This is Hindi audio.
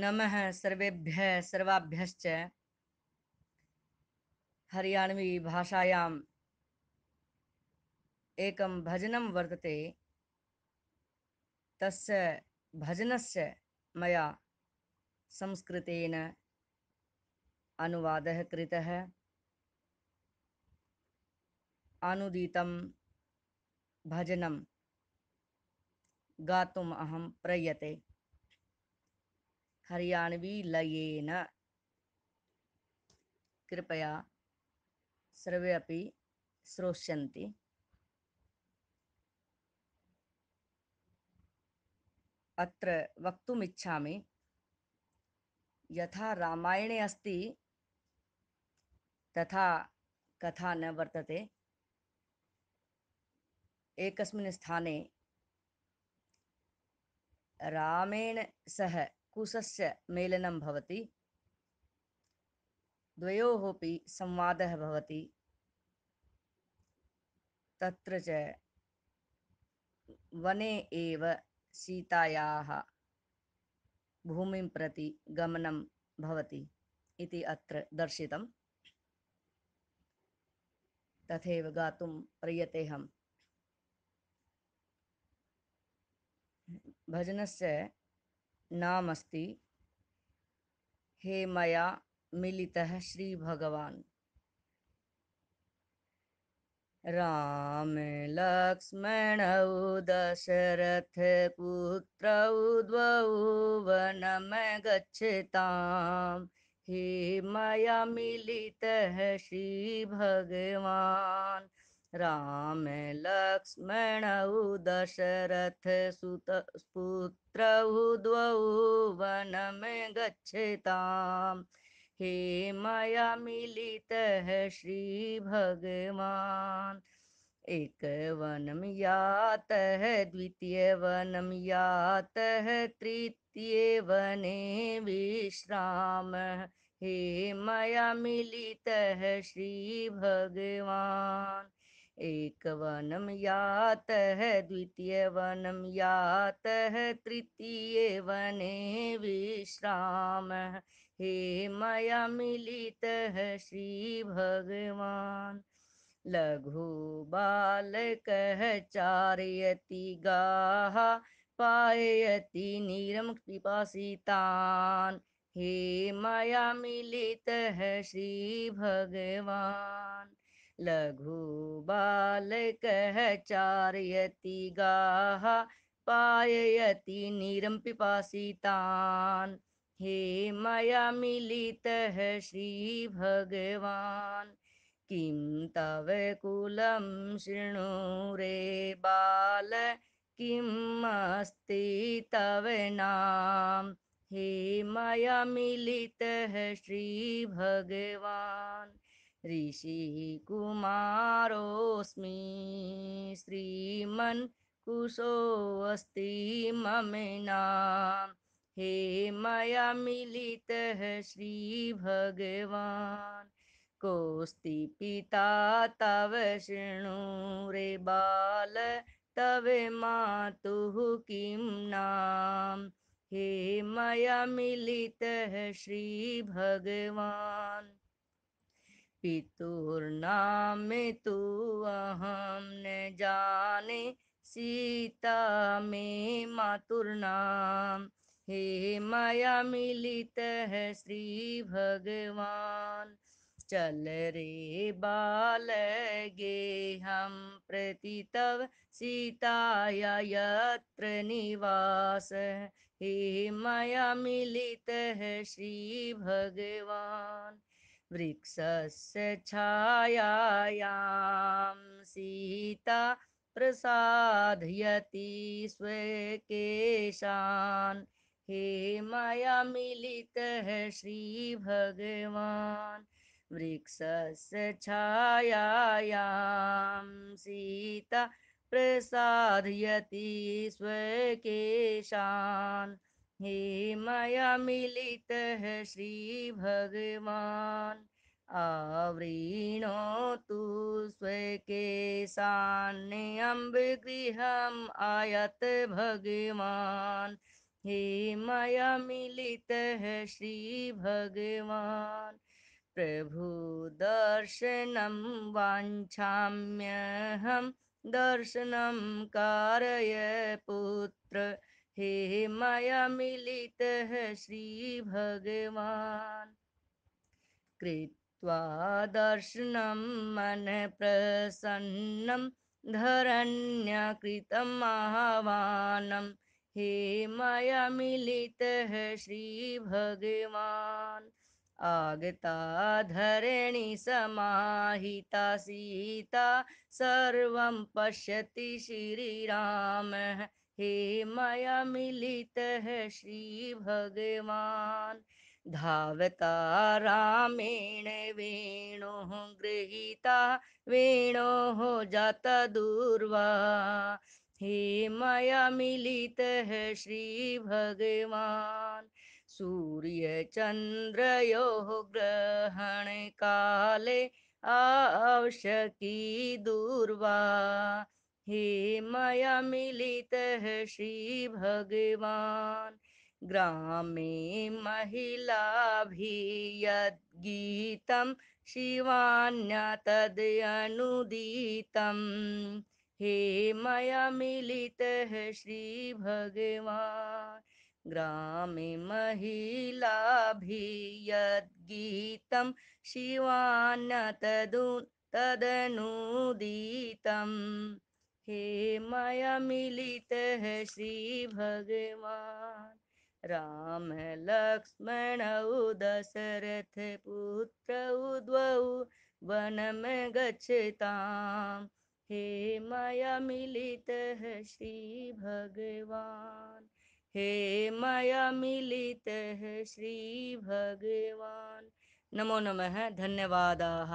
नमः सर्वेभ्य सर्वाभ्य हरियाणवी भाषायाम् एक भजन वर्तते तस्य भजनस्य मया संस्कृतेन अनुवादः कृतः अनुदितं भजनं गातुम् अहं प्रयते हरियाणवी लयेन कृपया सर्वे अभी श्रोष्य अत्र वक्तुमिच्छामि यथा रामायणे अस्ति तथा कथा न वर्तते एकस्मिन् स्थाने रामेण सह कुशस्य मेलनं भवति द्वयोः अपि संवादः भवति तत्र च वने एव सीतायाः भूमिं प्रति गमनं भवति इति अत्र दर्शितम् तथैव गातुं प्रयतेऽहं भजनस्य नामस्ति हे मया मिलितः श्री श्रीभगवान् राम लक्ष्मणौ दशरथ पुत्रौ द्वौ वनं गच्छतां हे मया मिलितः श्री श्रीभगवान् राम लक्ष्मण दशरथ सुत पुत्रौ वन में गच्छताम् हे मया यात है द्वितीय यातः यात है तृतीय वने विश्राम हे है श्री भगवान एक वनम यात है द्वितीय वनम यात है तृतीय वने विश्राम हे माया मिलित है श्री भगवान लघु बाल कह चारयति गाहा पायति नीरम कृपा सीतान हे माया मिलित है श्री भगवान लघु चारयति गा पाययति निरंपिपासी तान हे मया श्री भगवान किं तव कुलम शृणु रे बाल किमस्ति तव नाम हे मया श्री भगवान ऋषिः कुमारोऽस्मि श्रीमन् कुशोऽस्ति ममेनाम् हे मया मिलितः श्रीभगवान् कोऽस्ति पिता तव शृणु रे बाल तव मातुः किं नाम हे मया मिलितः श्रीभगवान् पीतूर नामे तु अहमने जाने सीतामे मातुर्णम हे माया밀ిత హ శ్రీ భగవాన్ చలరే బాలగే హం ప్రతితవ సీతాయాత్రనివాస హే మయమిలిత హ శ్రీ భగవాన్ वृक्षस्य छायायां सीता प्रसाधयति स्वेकेशान् हे मया मिलितः श्रीभगवान् वृक्षस्य छायायां सीता प्रसाधयति स्वकेशान् हे मय밀ితః శ్రీ భగవాన్ ఆవృణో త్వస్ కేసన్యంబ గ్రీహం ఆయత్ భగవాన్ హే మయమిలితః శ్రీ భగవాన్ ప్రభు దర్శనం వాంఛామ్యహం దర్శనం కార్య పుత్ర हे मय밀ితః శ్రీ భగవాన్ కృత్వా దర్శనమ్ మన ప్రసన్నం ధరణ్య కృతం మహావానమ్ హే మయమిలితః శ్రీ భగవాన్ ఆగతా ధరేణి సమాహితా సీతా సర్వం పश्यति శ్రీరామః हे माया मिलित है श्री भगवान धावता रामेण वेणोः गृहीता हो जाता दूर्वा हे माया मिलित है यो ग्रहण काले आवश्यकी दूर्वा हे मया मिलितः भगवान ग्रामे महिला महिलाभिः यद्गीतं शिवान्य तदनुदितं हे मया मिलितः भगवान ग्रामे महिलाभिः यद्गीतं शिवान्न तदु तदनुदितम् हे मय밀ితః శ్రీ భగవాన్ రామ లక్ష్మణౌ దశరథపుత్రౌద్వౌ వనమే గచ్ఛతాం హే మయమిలితః శ్రీ భగవాన్ హే మయమిలితః శ్రీ భగవాన్ నమో నమః ధన్యవాదాః